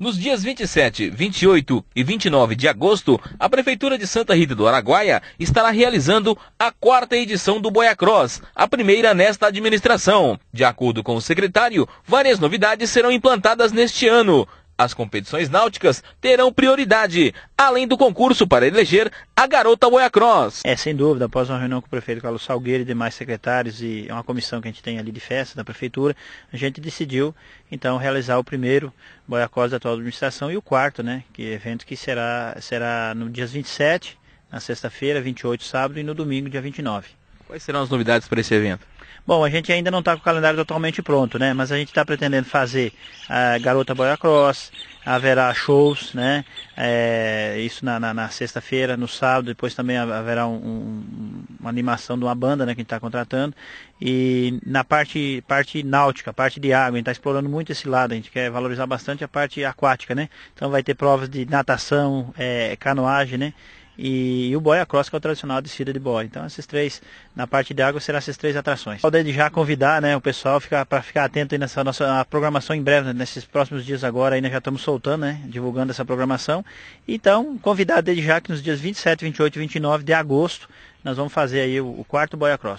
Nos dias 27, 28 e 29 de agosto, a Prefeitura de Santa Rita do Araguaia estará realizando a quarta edição do Boiacross, a primeira nesta administração. De acordo com o secretário, várias novidades serão implantadas neste ano, as competições náuticas terão prioridade, além do concurso para eleger a garota Boiacross. É, sem dúvida, após uma reunião com o prefeito Carlos Salgueiro e demais secretários e é uma comissão que a gente tem ali de festa da prefeitura, a gente decidiu então realizar o primeiro Boiacross da atual administração e o quarto, né, que é evento que será será no dias 27, na sexta-feira, 28, sábado e no domingo, dia 29. Quais serão as novidades para esse evento? Bom, a gente ainda não está com o calendário totalmente pronto, né? Mas a gente está pretendendo fazer a Garota Boia Cross, haverá shows, né? É, isso na, na, na sexta-feira, no sábado, depois também haverá um, um, uma animação de uma banda né, que a gente está contratando. E na parte, parte náutica, parte de água, a gente está explorando muito esse lado, a gente quer valorizar bastante a parte aquática, né? Então vai ter provas de natação, é, canoagem, né? e, o Boia Cross, que é o tradicional desfile de boia. Então, esses três, na parte de água, serão essas três atrações. Vou desde já convidar né, o pessoal para ficar atento nessa nossa programação em breve, né, nesses próximos dias agora, ainda já estamos soltando, né, divulgando essa programação. Então, convidar desde já que nos dias 27, 28 e 29 de agosto, nós vamos fazer aí o, o quarto Boia Cross.